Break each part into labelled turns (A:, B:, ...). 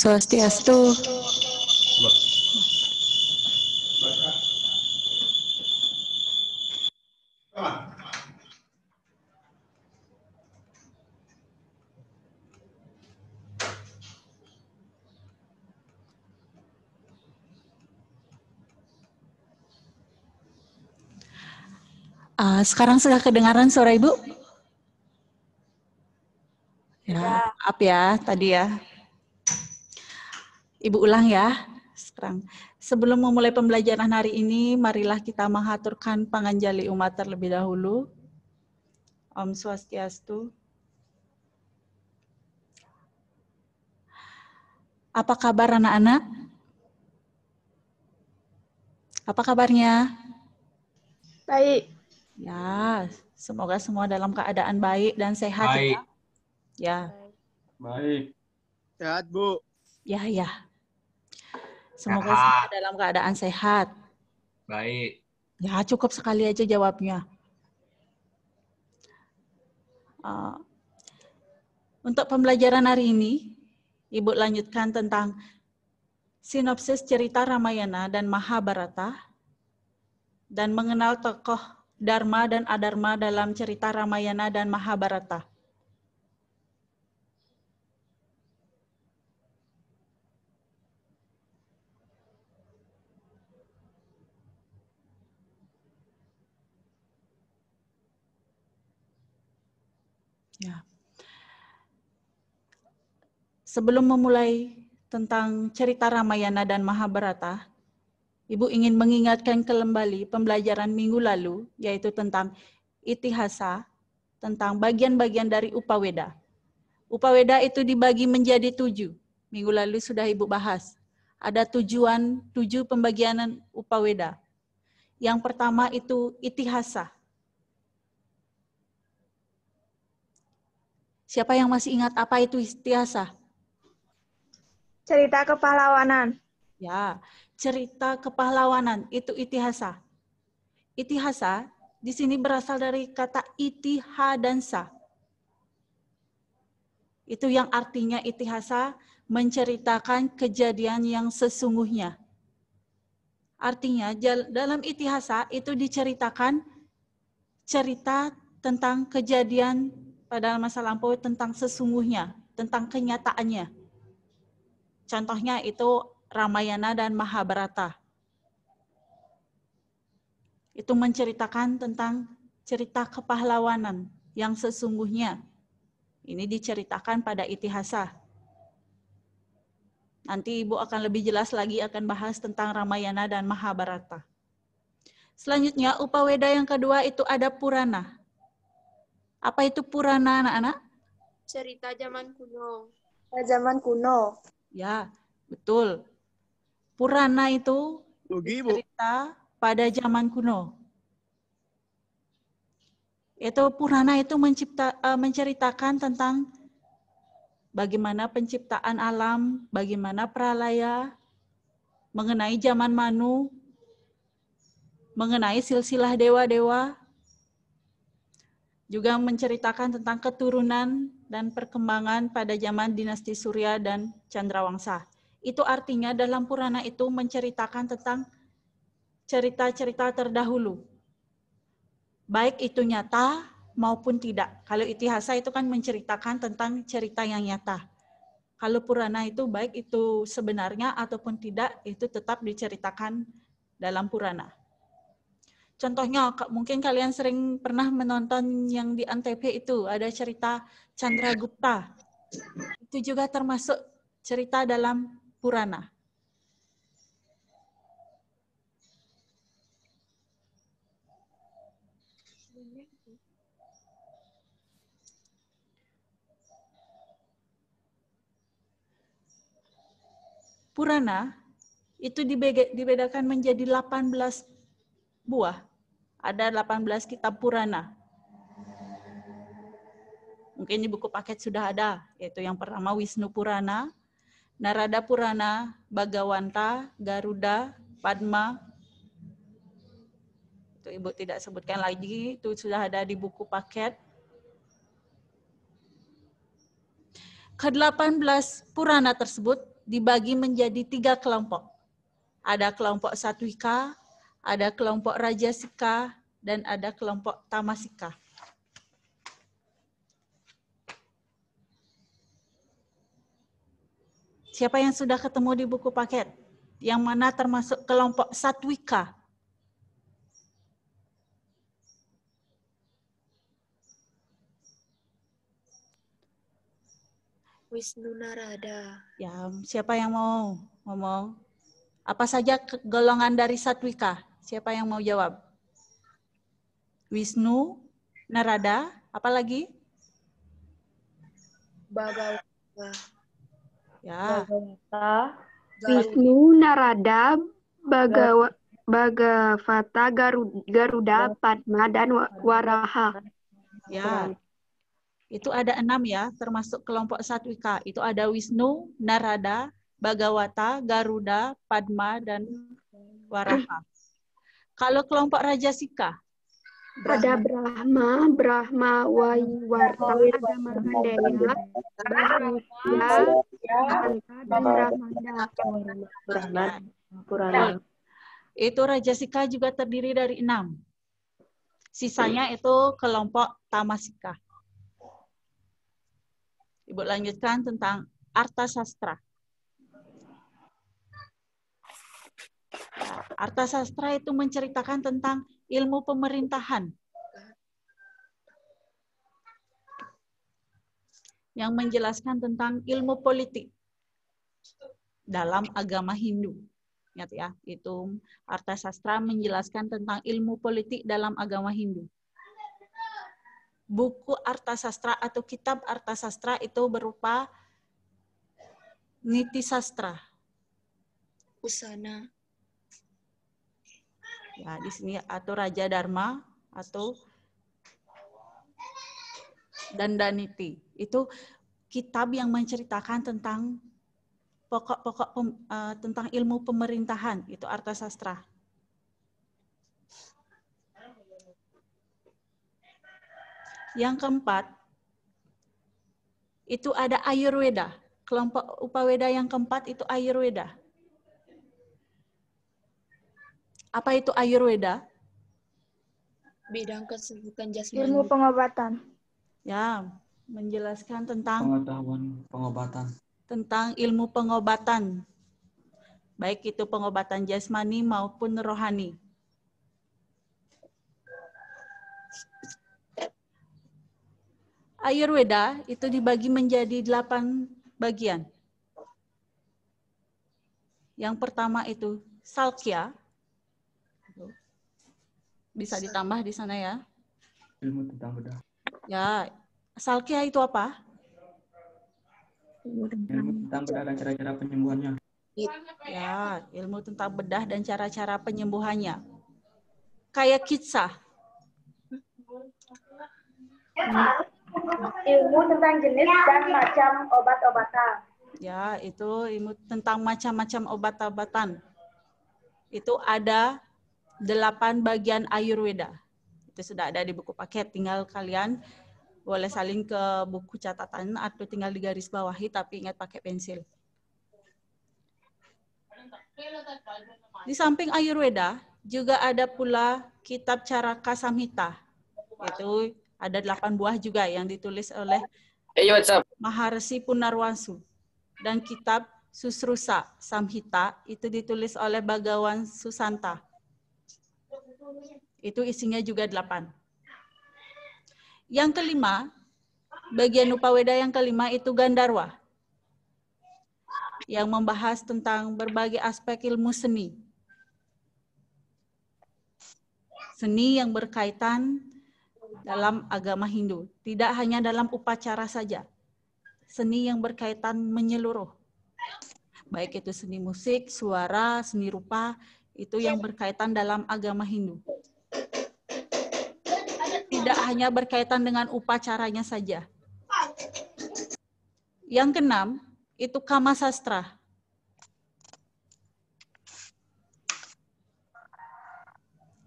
A: Swastiastu. Uh, sekarang sudah kedengaran suara Ibu? Ya, ya. up ya tadi ya. Ibu ulang ya sekarang. Sebelum memulai pembelajaran hari ini, marilah kita mengaturkan panganjali umat terlebih dahulu. Om Swastiastu. Apa kabar anak-anak? Apa kabarnya? Baik. Ya, semoga semua dalam keadaan baik dan sehat ya. baik. ya. Ya. Baik. Sehat, Bu. Ya, ya. Semoga sehat. semua dalam keadaan sehat. Baik. Ya, cukup sekali aja jawabnya. Uh, untuk pembelajaran hari ini, Ibu lanjutkan tentang sinopsis cerita Ramayana dan Mahabharata dan mengenal tokoh Dharma dan Adharma dalam cerita Ramayana dan Mahabharata. Sebelum memulai tentang cerita Ramayana dan Mahabharata, Ibu ingin mengingatkan kembali pembelajaran minggu lalu, yaitu tentang itihasa, tentang bagian-bagian dari upaweda. Upaweda itu dibagi menjadi tujuh. Minggu lalu sudah Ibu bahas. Ada tujuan, tujuh pembagianan upaweda. Yang pertama itu itihasa. Siapa yang masih ingat apa itu istihasa? Cerita kepahlawanan. Ya, cerita kepahlawanan itu itihasa. Itihasa di sini berasal dari kata itiha dan sa. Itu yang artinya itihasa menceritakan kejadian yang sesungguhnya. Artinya dalam itihasa itu diceritakan cerita tentang kejadian pada masa lampau tentang sesungguhnya, tentang kenyataannya Contohnya itu Ramayana dan Mahabharata. Itu menceritakan tentang cerita kepahlawanan yang sesungguhnya. Ini diceritakan pada itihasa. Nanti Ibu akan lebih jelas lagi akan bahas tentang Ramayana dan Mahabharata. Selanjutnya, Upaweda yang kedua itu ada Purana. Apa itu Purana, anak-anak?
B: Cerita zaman kuno.
A: zaman kuno. Ya, betul. Purana itu Ugi, cerita pada zaman kuno. Itu Purana itu mencipta, eh, menceritakan tentang bagaimana penciptaan alam, bagaimana pralaya, mengenai zaman Manu, mengenai silsilah dewa-dewa, juga menceritakan tentang keturunan dan perkembangan pada zaman dinasti Surya dan Chandrawangsa. Itu artinya dalam Purana itu menceritakan tentang cerita-cerita terdahulu. Baik itu nyata maupun tidak. Kalau itihasa itu kan menceritakan tentang cerita yang nyata. Kalau Purana itu baik itu sebenarnya ataupun tidak, itu tetap diceritakan dalam Purana. Contohnya mungkin kalian sering pernah menonton yang di Antv itu ada cerita Chandra Gupta. Itu juga termasuk cerita dalam Purana. Purana itu dibedakan menjadi 18 buah ada 18 kitab Purana. Mungkin di buku paket sudah ada, yaitu yang pertama Wisnu Purana, Narada Purana, Bagawanta, Garuda, Padma. Itu Ibu tidak sebutkan lagi, itu sudah ada di buku paket. Ke-18 Purana tersebut dibagi menjadi tiga kelompok. Ada kelompok Satwika, ada kelompok Rajasika, dan ada kelompok Tamasika. Siapa yang sudah ketemu di buku paket? Yang mana termasuk kelompok Satwika?
B: Wisnu Narada.
A: Ya, siapa yang mau ngomong? Apa saja golongan dari Satwika? Siapa yang mau jawab? Wisnu, Narada, apa lagi? Bhagavata. Ya. Bhagavata. Wisnu,
B: Narada, Bagavata Bhagavata, Garuda, Garuda, Padma, dan Waraha.
A: Ya. Itu ada enam ya, termasuk kelompok Satwika. Itu ada Wisnu, Narada, Bhagavata, Garuda, Padma, dan Waraha. Kalau kelompok Rajasika?
B: Ada Brahma, Brahma, Waiwarta,
A: ada Marhandaya, Brahma, dan Brahmanda. Nah, itu Rajasika juga terdiri dari enam. Sisanya itu kelompok Tamasika. Ibu lanjutkan tentang Arta Sastra. Arta sastra itu menceritakan tentang ilmu pemerintahan. Yang menjelaskan tentang ilmu politik dalam agama Hindu. Ingat ya, itu arta sastra menjelaskan tentang ilmu politik dalam agama Hindu. Buku arta sastra atau kitab arta sastra itu berupa niti sastra, usana, Ya, di sini atau Raja Dharma atau Dandaniti. Itu kitab yang menceritakan tentang pokok-pokok uh, tentang ilmu pemerintahan, itu arta sastra. Yang keempat, itu ada Ayurveda. Kelompok upaveda yang keempat itu Ayurveda. Apa itu Ayurveda?
B: Bidang kesehatan
A: jasmani. Ilmu pengobatan. Ya, menjelaskan tentang
B: pengetahuan pengobatan.
A: Tentang ilmu pengobatan. Baik itu pengobatan jasmani maupun rohani. Ayurveda itu dibagi menjadi delapan bagian. Yang pertama itu Salkya, bisa ditambah di sana ya.
B: Ilmu tentang bedah.
A: Ya, salkia itu apa?
B: Ilmu tentang, bedah dan cara-cara penyembuhannya.
A: Ya, ilmu tentang bedah dan cara-cara penyembuhannya. Kayak kisah.
B: Ilmu tentang jenis dan macam obat-obatan.
A: Ya, itu ilmu tentang macam-macam obat-obatan. Itu ada delapan bagian Ayurveda. Itu sudah ada di buku paket, tinggal kalian boleh salin ke buku catatan atau tinggal digaris bawahi tapi ingat pakai pensil. Di samping Ayurveda juga ada pula kitab Caraka Samhita. Itu ada delapan buah juga yang ditulis oleh hey, Maharshi Punarwansu dan kitab Susrusa Samhita itu ditulis oleh Bagawan Susanta. Itu isinya juga delapan. Yang kelima, bagian upaweda yang kelima itu Gandarwa yang membahas tentang berbagai aspek ilmu seni. Seni yang berkaitan dalam agama Hindu, tidak hanya dalam upacara saja. Seni yang berkaitan menyeluruh. Baik itu seni musik, suara, seni rupa, itu yang berkaitan dalam agama Hindu. Tidak hanya berkaitan dengan upacaranya saja. Yang keenam, itu kama sastra.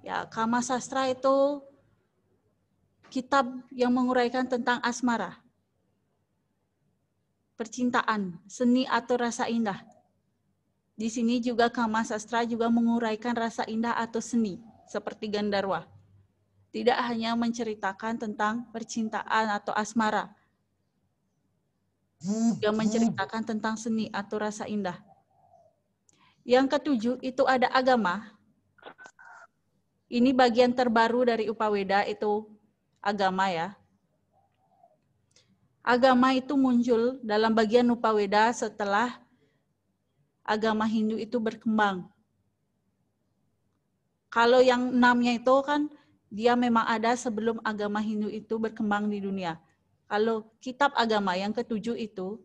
A: Ya, kama sastra itu kitab yang menguraikan tentang asmara. Percintaan, seni atau rasa indah. Di sini juga kama sastra juga menguraikan rasa indah atau seni seperti Gandarwa. Tidak hanya menceritakan tentang percintaan atau asmara, juga hmm. menceritakan tentang seni atau rasa indah. Yang ketujuh itu ada agama. Ini bagian terbaru dari Upaweda itu agama ya. Agama itu muncul dalam bagian Upaweda setelah agama Hindu itu berkembang. Kalau yang enamnya itu kan dia memang ada sebelum agama Hindu itu berkembang di dunia. Kalau kitab agama yang ketujuh itu,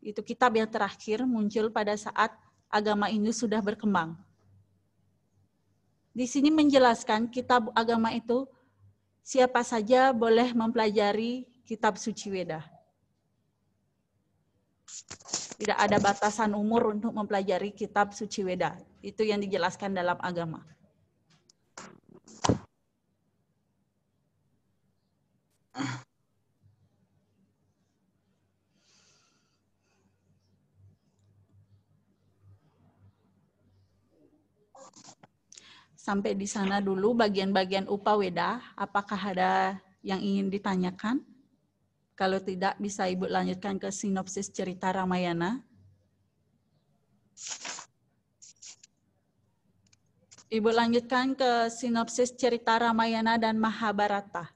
A: itu kitab yang terakhir muncul pada saat agama Hindu sudah berkembang. Di sini menjelaskan kitab agama itu siapa saja boleh mempelajari kitab suci Weda. Tidak ada batasan umur untuk mempelajari kitab suci Weda. Itu yang dijelaskan dalam agama. Sampai di sana dulu bagian-bagian Upaweda. Apakah ada yang ingin ditanyakan? Kalau tidak, bisa Ibu lanjutkan ke sinopsis cerita Ramayana. Ibu lanjutkan ke sinopsis cerita Ramayana dan Mahabharata.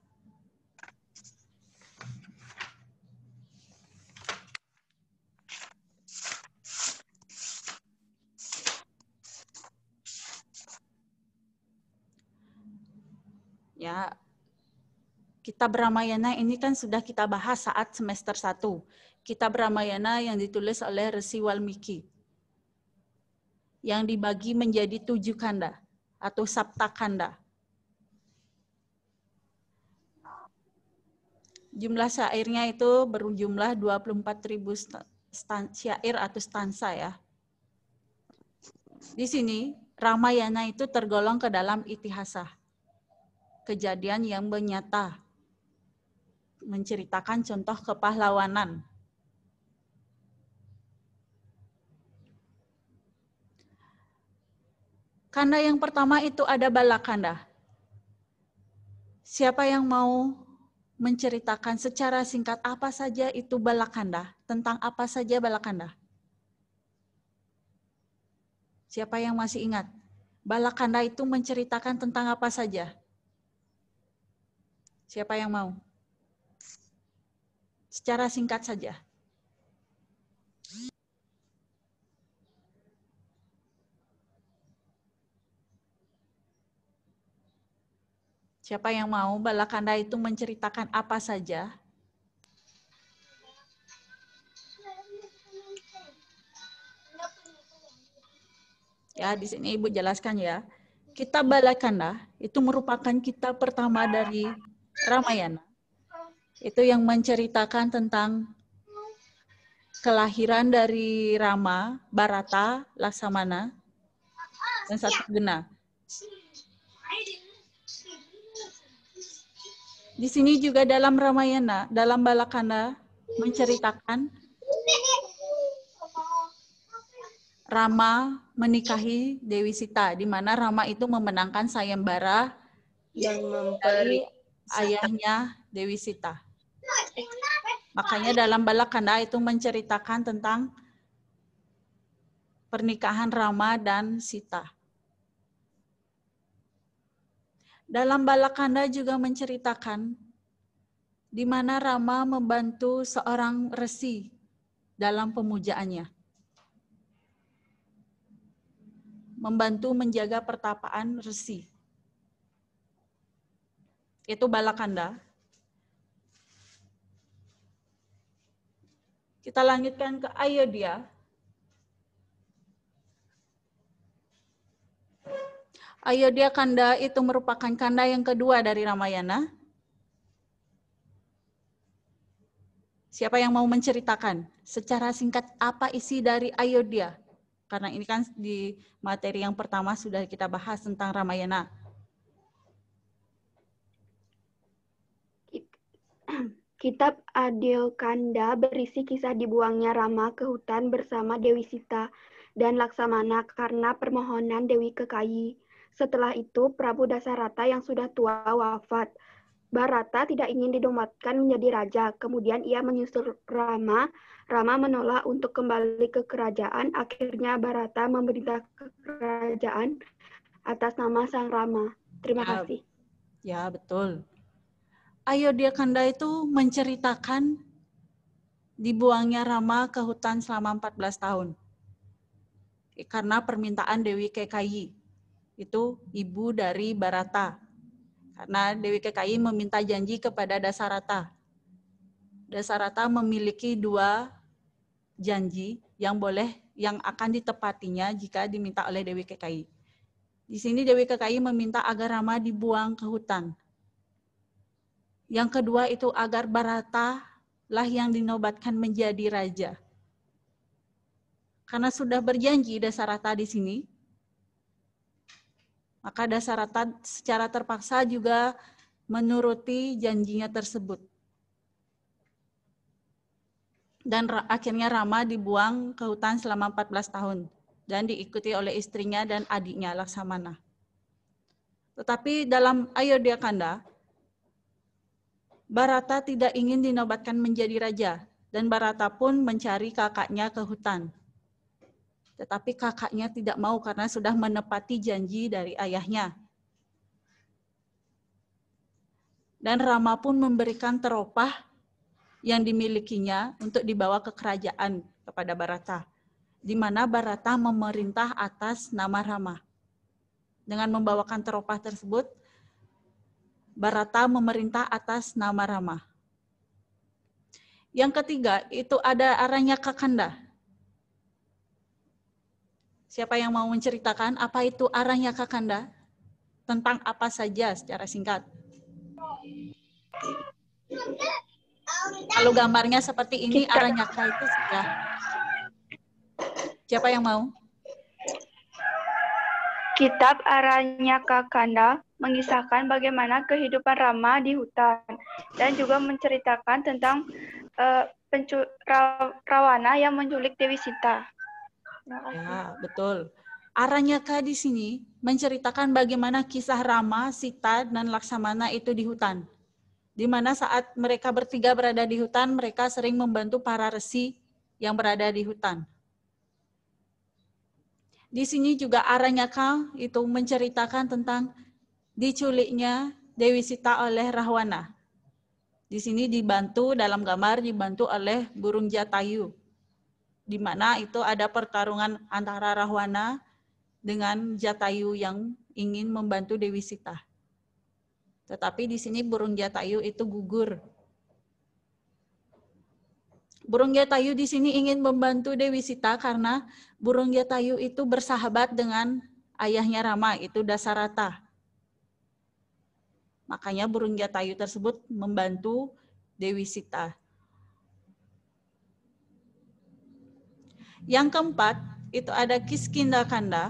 A: ya Kitab Ramayana ini kan sudah kita bahas saat semester 1. Kitab Ramayana yang ditulis oleh Resi Walmiki. Yang dibagi menjadi tujuh kanda atau sabta kanda. Jumlah syairnya itu berjumlah 24.000 syair atau stansa ya. Di sini Ramayana itu tergolong ke dalam itihasah kejadian yang menyata, menceritakan contoh kepahlawanan. Kanda yang pertama itu ada balakanda. Siapa yang mau menceritakan secara singkat apa saja itu balakanda? Tentang apa saja balakanda? Siapa yang masih ingat? Balakanda itu menceritakan tentang apa saja? Siapa yang mau? Secara singkat saja. Siapa yang mau Balakanda itu menceritakan apa saja? Ya, di sini Ibu jelaskan ya. Kitab Balakanda itu merupakan kitab pertama dari Ramayana. Itu yang menceritakan tentang kelahiran dari Rama, Barata, Laksamana, dan Satugena. Di sini juga dalam Ramayana, dalam Balakanda menceritakan Rama menikahi Dewi Sita, di mana Rama itu memenangkan sayembara yang memperi ayahnya Dewi Sita. Makanya dalam Balakanda itu menceritakan tentang pernikahan Rama dan Sita. Dalam Balakanda juga menceritakan di mana Rama membantu seorang resi dalam pemujaannya. Membantu menjaga pertapaan resi itu Balakanda. Kita lanjutkan ke Ayodhya. Ayodhya Kanda itu merupakan kanda yang kedua dari Ramayana. Siapa yang mau menceritakan secara singkat apa isi dari Ayodhya? Karena ini kan di materi yang pertama sudah kita bahas tentang Ramayana.
B: Kitab Kanda berisi kisah dibuangnya Rama ke hutan bersama Dewi Sita dan Laksamana karena permohonan Dewi Kekayi. Setelah itu, Prabu Dasarata yang sudah tua wafat. Barata tidak ingin didomatkan menjadi raja. Kemudian ia menyusul Rama. Rama menolak untuk kembali ke kerajaan. Akhirnya Barata memerintah kerajaan atas nama Sang Rama.
A: Terima ya, kasih. Ya, betul. Ayo dia Kanda itu menceritakan dibuangnya Rama ke hutan selama 14 tahun. Karena permintaan Dewi Kekayi, itu ibu dari Barata. Karena Dewi Kekayi meminta janji kepada Dasarata. Dasarata memiliki dua janji yang boleh yang akan ditepatinya jika diminta oleh Dewi Kekayi. Di sini Dewi Kekayi meminta agar Rama dibuang ke hutan yang kedua itu agar Barata lah yang dinobatkan menjadi raja. Karena sudah berjanji Dasarata di sini, maka Dasarata secara terpaksa juga menuruti janjinya tersebut. Dan akhirnya Rama dibuang ke hutan selama 14 tahun dan diikuti oleh istrinya dan adiknya Laksamana. Tetapi dalam Ayodhya Kanda, Barata tidak ingin dinobatkan menjadi raja, dan Barata pun mencari kakaknya ke hutan. Tetapi kakaknya tidak mau karena sudah menepati janji dari ayahnya. Dan Rama pun memberikan teropah yang dimilikinya untuk dibawa ke kerajaan kepada Barata, di mana Barata memerintah atas nama Rama. Dengan membawakan teropah tersebut, Barata memerintah atas nama Rama. Yang ketiga, itu ada arahnya Kakanda. Siapa yang mau menceritakan apa itu arahnya Kakanda? Tentang apa saja secara singkat. Kalau gambarnya seperti ini, arahnya itu sudah. Siapa yang mau? Kitab Kanda
B: mengisahkan bagaimana kehidupan Rama di hutan dan juga menceritakan
A: tentang uh, pencu Rawana yang menculik Dewi Sita. Ya, betul. Aranyaka di sini menceritakan bagaimana kisah Rama, Sita, dan Laksamana itu di hutan. Di mana saat mereka bertiga berada di hutan, mereka sering membantu para resi yang berada di hutan. Di sini juga arahnya kau itu menceritakan tentang diculiknya Dewi Sita oleh Rahwana. Di sini dibantu dalam gambar dibantu oleh burung jatayu. Di mana itu ada pertarungan antara Rahwana dengan jatayu yang ingin membantu Dewi Sita. Tetapi di sini burung jatayu itu gugur Burung Getayu di sini ingin membantu Dewi Sita karena burung Getayu itu bersahabat dengan ayahnya Rama, itu Dasarata. Makanya burung Getayu tersebut membantu Dewi Sita. Yang keempat, itu ada Kiskindakanda. Kanda.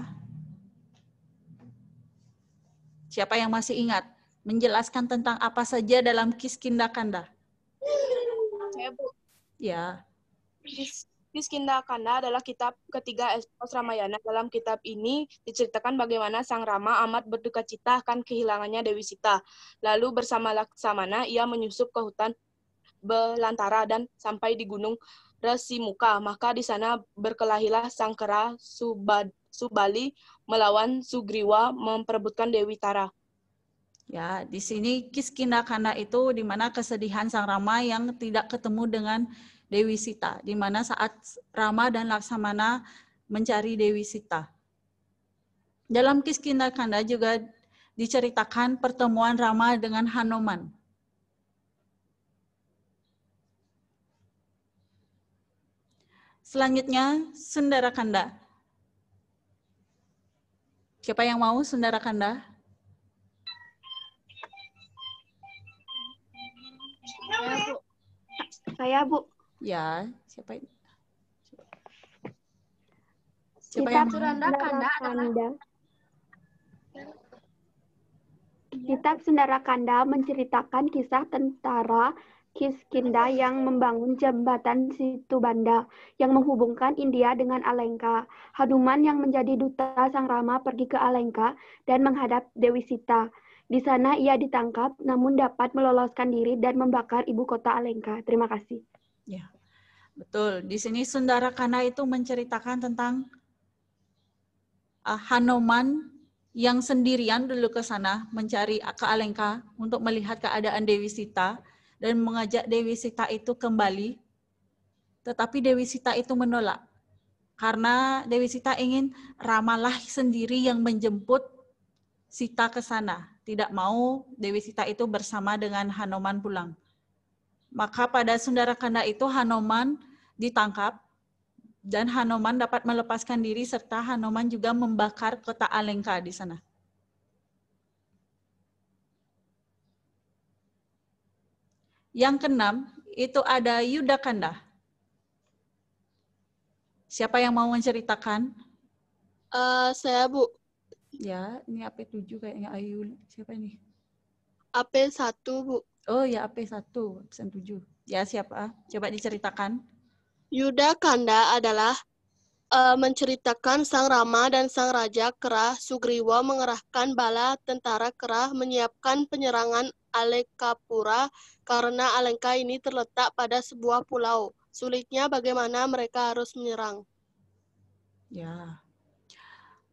A: Siapa yang masih ingat? Menjelaskan tentang apa saja dalam Kiskindakanda. Saya, Bu. Ya.
B: kanda adalah kitab ketiga Epos Ramayana. Dalam kitab ini diceritakan bagaimana Sang Rama amat berduka cita akan kehilangannya Dewi Sita. Lalu bersama Laksamana ia menyusup ke hutan Belantara dan sampai di gunung Resi Muka. Maka di sana berkelahilah
A: Sangkera Subad, Subali melawan Sugriwa memperebutkan Dewi Tara. Ya, di sini kanda itu di mana kesedihan sang Rama yang tidak ketemu dengan Dewi Sita, di mana saat Rama dan Laksamana mencari Dewi Sita. Dalam kanda juga diceritakan pertemuan Rama dengan Hanuman. Selanjutnya kanda Siapa yang mau Sundarakanda? Kanda? saya, Bu. Ya, siapa ini? Siapa yang Suranda Kanda,
B: Kitab Sendara Kanda menceritakan kisah tentara Kiskinda yang membangun jembatan situ Banda yang menghubungkan India dengan Alengka. Haduman yang menjadi duta Sang Rama pergi ke Alengka dan menghadap Dewi Sita. Di sana ia ditangkap, namun dapat meloloskan diri dan membakar ibu kota Alengka.
A: Terima kasih. Ya, betul. Di sini Sundara Kana itu menceritakan tentang uh, eh, Hanoman yang sendirian dulu ke sana mencari ke Alengka untuk melihat keadaan Dewi Sita dan mengajak Dewi Sita itu kembali. Tetapi Dewi Sita itu menolak karena Dewi Sita ingin Ramalah sendiri yang menjemput Sita ke sana tidak mau Dewi Sita itu bersama dengan Hanoman pulang. Maka pada Sundara Kanda itu Hanoman ditangkap dan Hanoman dapat melepaskan diri serta Hanoman juga membakar kota Alengka di sana. Yang keenam itu ada Kanda Siapa yang mau menceritakan? Uh, saya Bu. Ya, ini AP7 kayaknya Ayu. Siapa ini? AP1, Bu. Oh ya, AP1, absen 7. Ya, siapa? Ah. Coba diceritakan. Yuda Kanda adalah uh, menceritakan Sang Rama dan Sang Raja Kerah Sugriwa mengerahkan bala tentara
B: Kerah menyiapkan penyerangan Alekapura karena Alengka ini terletak pada sebuah pulau. Sulitnya bagaimana mereka harus menyerang.
A: Ya,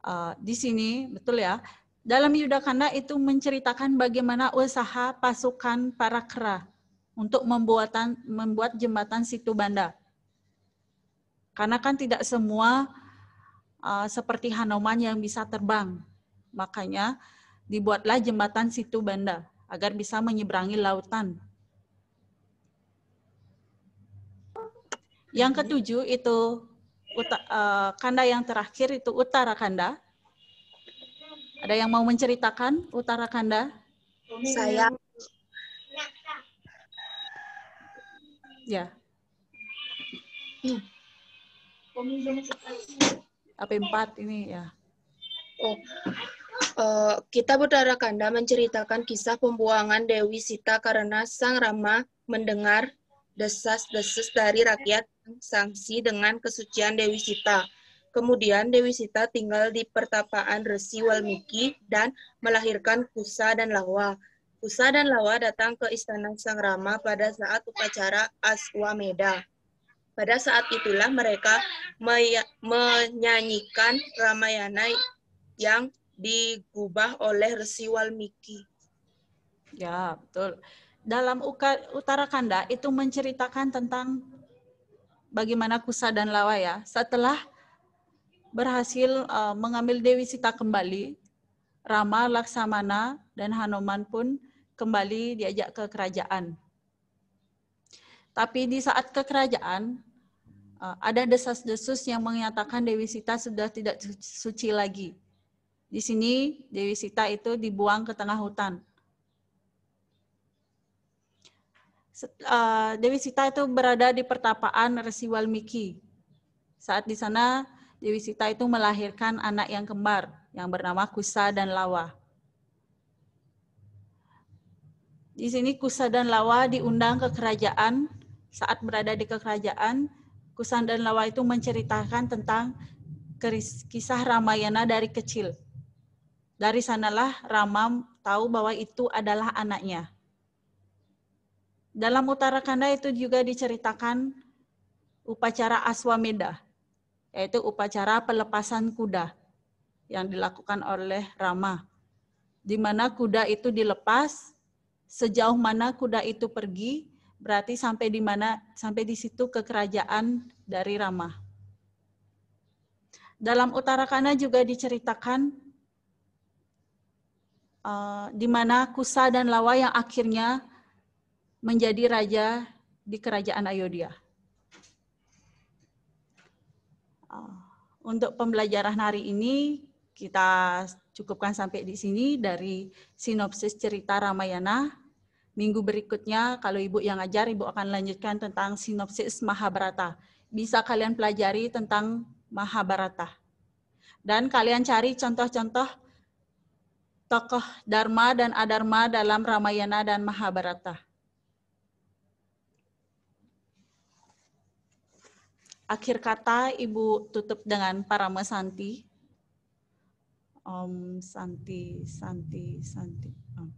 A: Eh, di sini, betul ya. Dalam Yudhakanda itu menceritakan bagaimana usaha pasukan para kera untuk membuatan, membuat jembatan situ banda. Karena kan tidak semua eh, seperti Hanoman yang bisa terbang. Makanya dibuatlah jembatan situ banda agar bisa menyeberangi lautan. Yang ketujuh itu uta, uh, kanda yang terakhir itu utara kanda. Ada yang mau menceritakan utara kanda? Saya. Ya. Hmm. AP4 ini ya. Oh. Uh, kita Utara Kanda
B: menceritakan kisah pembuangan Dewi Sita karena Sang Rama mendengar desas-desus dari rakyat sanksi dengan kesucian Dewi Sita.
A: Kemudian Dewi Sita tinggal di pertapaan Resi Walmiki dan melahirkan Kusa dan Lawa. Kusa dan Lawa datang ke istana Sang Rama pada saat upacara Aswamedha. Pada saat itulah mereka menyanyikan Ramayana yang digubah oleh Resi Walmiki. Ya, betul dalam Utara Kanda itu menceritakan tentang bagaimana Kusa dan Lawa ya setelah berhasil uh, mengambil Dewi Sita kembali Rama, Laksamana dan Hanoman pun kembali diajak ke kerajaan. Tapi di saat ke kerajaan uh, ada desas-desus yang menyatakan Dewi Sita sudah tidak suci lagi. Di sini Dewi Sita itu dibuang ke tengah hutan uh, Dewi Sita itu berada di pertapaan Resi Walmiki. Saat di sana, Dewi Sita itu melahirkan anak yang kembar yang bernama Kusa dan Lawa. Di sini Kusa dan Lawa diundang ke kerajaan. Saat berada di kerajaan, Kusa dan Lawa itu menceritakan tentang kisah Ramayana dari kecil. Dari sanalah Ramam tahu bahwa itu adalah anaknya. Dalam Uttarakanda itu juga diceritakan upacara Aswamedha, yaitu upacara pelepasan kuda yang dilakukan oleh Rama. Di mana kuda itu dilepas, sejauh mana kuda itu pergi, berarti sampai di mana sampai di situ kekerajaan dari Rama. Dalam Uttarakanda juga diceritakan Uh, di mana Kusa dan Lawa yang akhirnya menjadi raja di kerajaan Ayodhya. Ah, untuk pembelajaran hari ini kita cukupkan sampai di sini dari sinopsis cerita Ramayana. Minggu berikutnya kalau Ibu yang ngajar, Ibu akan lanjutkan tentang sinopsis Mahabharata. Bisa kalian pelajari tentang Mahabharata. Dan kalian cari contoh-contoh tokoh Dharma dan Adharma dalam Ramayana dan Mahabharata. akhir kata Ibu tutup dengan para Mesanti, Om Santi, Santi, Santi.
B: Om.